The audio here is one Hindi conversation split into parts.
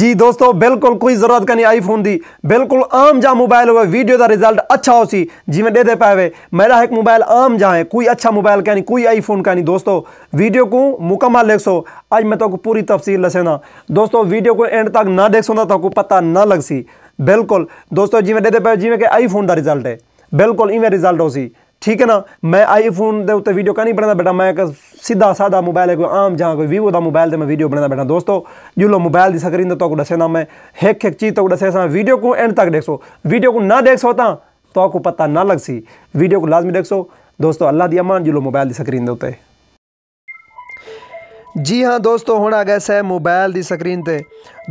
जी दोस्तों बिल्कुल कोई ज़रूरत कहीं नहीं आईफोन दी बिल्कुल आम जहाँ मोबाइल हुआ वीडियो का रिजल्ट अच्छा हो सी जी मैं दे दे पाए मेरा एक मोबाइल आम जा है कोई अच्छा मोबाइल कह नहीं कोई आईफोन कह नहीं दोस्तों वीडियो को मुकम्मल देख सो आज मैं तो पूरी तफसील दसेंदा दोस्तों वीडियो को एंड तक ना देख सौदा तो पता ना लग सी बिल्कुल दोस्तों जिमें दे दे पाए जिमें कि आईफोन का रिजल्ट है बिल्कुल इवें रिजल्ट हो सी ਠੀਕ ਹੈ ਨਾ ਮੈਂ ਆਈਫੋਨ ਦੇ ਉੱਤੇ ਵੀਡੀਓ ਕਾਹਨੀ ਬਣਾਉਂਦਾ ਬੇਟਾ ਮੈਂ ਇੱਕ ਸਿੱਧਾ ਸਾਦਾ ਮੋਬਾਈਲ ਹੈ ਕੋਈ ਆਮ ਜਾਂ ਕੋਈ ਵੀਵੋ ਦਾ ਮੋਬਾਈਲ ਤੇ ਮੈਂ ਵੀਡੀਓ ਬਣਾਉਂਦਾ ਬੇਟਾ ਦੋਸਤੋ ਜੁਲੋ ਮੋਬਾਈਲ ਦੀ ਸਕਰੀਨ ਤੇ ਤੁਹਾਨੂੰ ਦੱਸੇ ਨਾ ਮੈਂ ਇੱਕ ਇੱਕ ਚੀਜ਼ ਤੁਹਾਨੂੰ ਦੱਸੇ ਸਾਂ ਵੀਡੀਓ ਕੋ ਐਂਡ ਤੱਕ ਦੇਖੋ ਵੀਡੀਓ ਕੋ ਨਾ ਦੇਖੋ ਤਾਂ ਤੁਹਾਨੂੰ ਪਤਾ ਨਾ ਲੱਗ ਸੀ ਵੀਡੀਓ ਕੋ ਲਾਜ਼ਮੀ ਦੇਖੋ ਦੋਸਤੋ ਅੱਲਾ ਦੀ ਅਮਾਨ ਜੁਲੋ ਮੋਬਾਈਲ ਦੀ ਸਕਰੀਨ ਦੇ ਉੱਤੇ जी हाँ दोस्तों हूँ आ गया है मोबाइल की स्क्रीन पर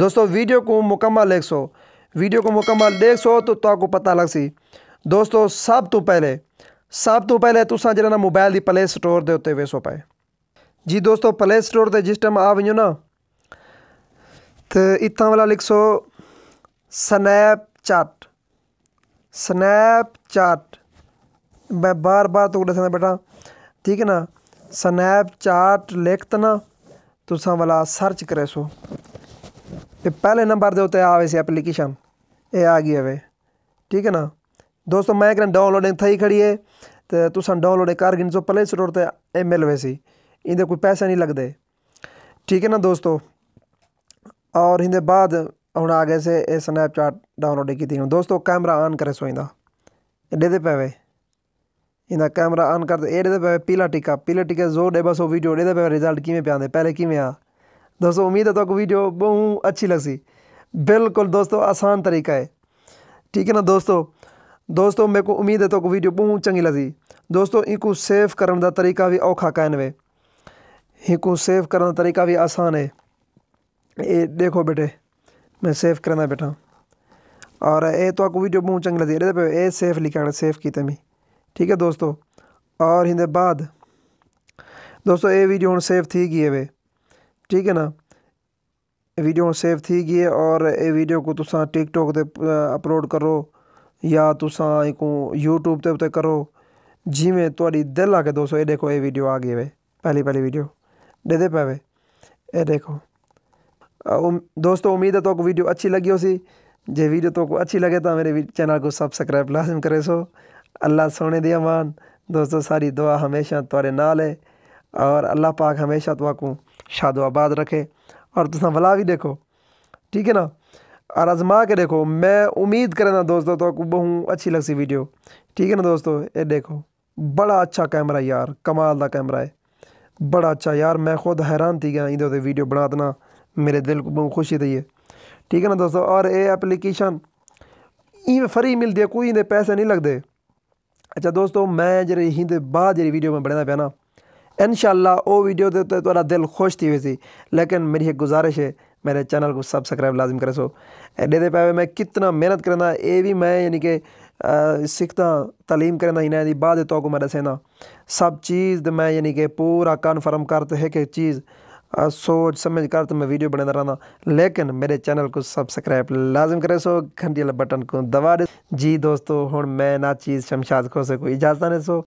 दोस्तों वीडियो को मुकम्मल देख सो वीडियो को मुकम्मल देख सो तो आपको पता लग सी दोस्तों सब तो पहले ਸਭ ਤੋਂ ਪਹਿਲੇ ਤੁਸੀਂ ਜਿਹੜਾ ਨਾ ਮੋਬਾਈਲ ਦੀ ਪਲੇ ਸਟੋਰ ਦੇ ਉੱਤੇ ਵੇਸੋ ਪਏ ਜੀ ਦੋਸਤੋ ਪਲੇ ਸਟੋਰ ਤੇ ਜਿਸ ਟਾਈਮ ਆ ਨਾ ਤੇ ਇਤਾਂ ਵਾਲਾ ਲਿਖੋ ਸਨੈਪ ਚੈਟ ਮੈਂ ਬਾਰ-ਬਾਰ ਤੋਂ ਦੱਸਣਾ ਬੇਟਾ ਠੀਕ ਹੈ ਨਾ ਸਨੈਪ ਚੈਟ ਲਿਖਤ ਨਾ ਤੁਸੀਂ ਵਾਲਾ ਸਰਚ ਕਰੇ ਸੋ ਤੇ ਪਹਿਲੇ ਨੰਬਰ ਦੇ ਉੱਤੇ ਆਵੇ ਸੀ ਐਪਲੀਕੇਸ਼ਨ ਇਹ ਆ ਗਈ ਹੋਵੇ ਠੀਕ ਹੈ ਨਾ ਦੋਸਤੋ ਮੈਂ करें ਡਾਊਨਲੋਡਿੰਗ थी खड़ी ਤੇ ਤੁਸੀਂ ਡਾਊਨਲੋਡ ਕਰ कर गिन सो प्ले स्टोर ते ए मिल वैसी ਇਹਦੇ ਕੋਈ पैसे ਨਹੀਂ ਲੱਗਦੇ ਠੀਕ ਹੈ ਨਾ ਦੋਸਤੋ ਔਰ ਇਹਦੇ ਬਾਅਦ ਹੁਣ ਆ ਗਏ ਸੇ ਇਹ ਸਨੈਪਚੈਟ ਡਾਊਨਲੋਡ ਕੀਤੀ ਹੁਣ ਦੋਸਤੋ ਕੈਮਰਾ ਆਨ ਕਰੇ ਸੋਇੰਦਾ ਇਹਦੇ ਤੇ ਪਵੇ ਇਹਦਾ ਕੈਮਰਾ ਆਨ ਕਰਦੇ ਇਹਦੇ ਤੇ ਪਵੇ ਪੀਲਾ ਟਿਕਾ ਪੀਲਾ ਟਿਕਾ ਜ਼ੋਰ ਦੇ ਬਸ ਉਹ ਵੀਡੀਓ ਇਹਦੇ ਪਵੇ ਰਿਜ਼ਲਟ ਕਿਵੇਂ ਪਿਆਂਦੇ ਪਹਿਲੇ ਕਿਵੇਂ ਆ ਦੋਸਤੋ ਉਮੀਦ ਹੈ ਤੁਹਾਨੂੰ ਵੀਡੀਓ ਬਹੁਤ ਅੱਛੀ ਲੱਗੀ ਬਿਲਕੁਲ ਦੋਸਤੋ ਆਸਾਨ ਤਰੀਕਾ ਹੈ ਠੀਕ ਹੈ ਨਾ ਦੋਸਤੋ दोस्तों मेरे को उम्मीद है तो वीडियो बहुत चंगी लगी दोस्तों इनको सेव करने का तरीका भी औखा कहन वे इनको सेव करने का तरीका भी आसान है ये देखो बेटे मैं सेव करना बैठा और ये तो आपको वीडियो बहुत चंगी लगी ये सेफ लिखा सेव की मैं ठीक है दोस्तों और हिंदे बाद दोस्तों ये वीडियो हूँ सेव थी गई है वे ठीक है ना वीडियो हूँ सेव थी गई है और ये वीडियो को तुसा टिकटॉक ते अपलोड करो या तुसा एक यूट्यूब के उते करो जिवें थुआढ़ी दिल आके दोस्तों ये देखो ये वीडियो आ गई वे पहली पहली वीडियो दे दे पे ये देखो उम, दोस्तों उम्मीद है तो को वीडियो अच्छी लगी हो सी जे वीडियो तो को अच्छी लगे तो मेरे चैनल को सब्सक्राइब लाजम करे सो अल्लाह सोने दिया मान दोस्तों सारी दुआ हमेशा थोड़े नाल है और अल्लाह पाक हमेशा तो को शादो आबाद रखे और तुसा भला भी देखो ठीक है ना और आजमा के देखो मैं उम्मीद करें ना दोस्तों तो बहुत अच्छी लग सी वीडियो ठीक है ना दोस्तों ये देखो बड़ा अच्छा कैमरा यार कमाल का कैमरा है बड़ा अच्छा यार मैं खुद हैरान थी गया इधर उधर वीडियो बना देना मेरे दिल को बहुत खुशी थी ये ठीक है ना दोस्तों और ये एप्लीकेशन इवें फ्री मिलती है कोई इन्हें पैसे नहीं लगते अच्छा दोस्तों मैं जी इंटे बाद जी वीडियो में बनाना ना इन शाला वो वीडियो तो दिल खुश थी हुई सी लेकिन मेरी एक गुजारिश है मेरे चैनल को सब्सक्राइब लाजिम करे सो एडे दे पैवे मैं कितना मेहनत करना ये भी मैं यानी कि सीखता तलीम करना इन्हें बाद तो को मैं दसेना सब चीज़ मैं यानी कि पूरा कन्फर्म करते है कि चीज़ सोच समझ कर तो मैं वीडियो बनाता रहना लेकिन मेरे चैनल को सब्सक्राइब लाजिम करे सो घंटी बटन को दबा दे जी दोस्तों हूँ मैं ना चीज़ शमशाद खोसे को इजाज़त नहीं सो